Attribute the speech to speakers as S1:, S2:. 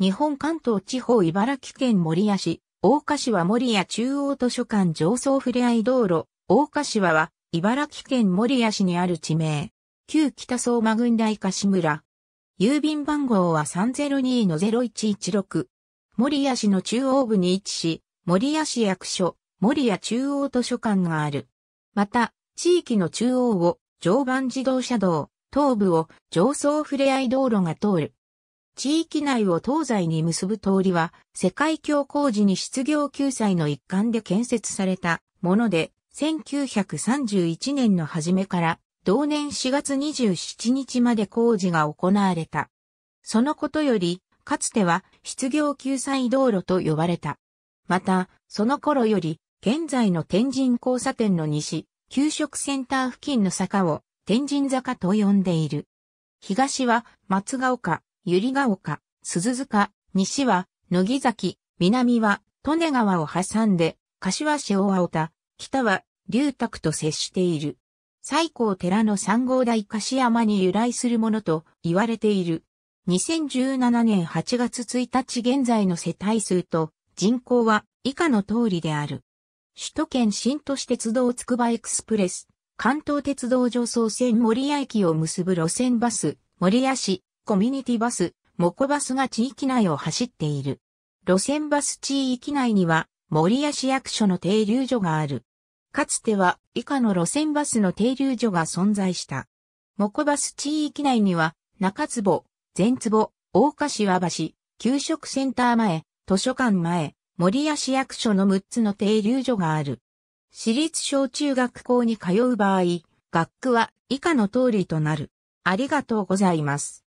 S1: 日本関東地方茨城県守谷市、大柏守谷中央図書館上層ふれあい道路、大柏は、茨城県守谷市にある地名。旧北相馬郡大柏村。郵便番号は302-0116。守谷市の中央部に位置し、守谷市役所、守谷中央図書館がある。また、地域の中央を常磐自動車道、東部を上層ふれあい道路が通る。地域内を東西に結ぶ通りは、世界恐工事に失業救済の一環で建設されたもので、1931年の初めから同年4月27日まで工事が行われた。そのことより、かつては失業救済道路と呼ばれた。また、その頃より、現在の天神交差点の西、給食センター付近の坂を天神坂と呼んでいる。東は松ヶ丘、百合ヶ丘、鈴塚、西は、乃木崎、南は、利根川を挟んで、柏市大青田、北は、龍卓と接している。最高寺の三号台柏山に由来するものと言われている。2017年8月1日現在の世帯数と人口は以下の通りである。首都圏新都市鉄道つくばエクスプレス、関東鉄道上層線森屋駅を結ぶ路線バス、森屋市、コミュニティバス、モコバスが地域内を走っている。路線バス地域内には、森谷市役所の停留所がある。かつては以下の路線バスの停留所が存在した。モコバス地域内には、中坪、前坪、大柏橋、給食センター前、図書館前、森谷市役所の6つの停留所がある。私立小中学校に通う場合、学区は以下の通りとなる。ありがとうございます。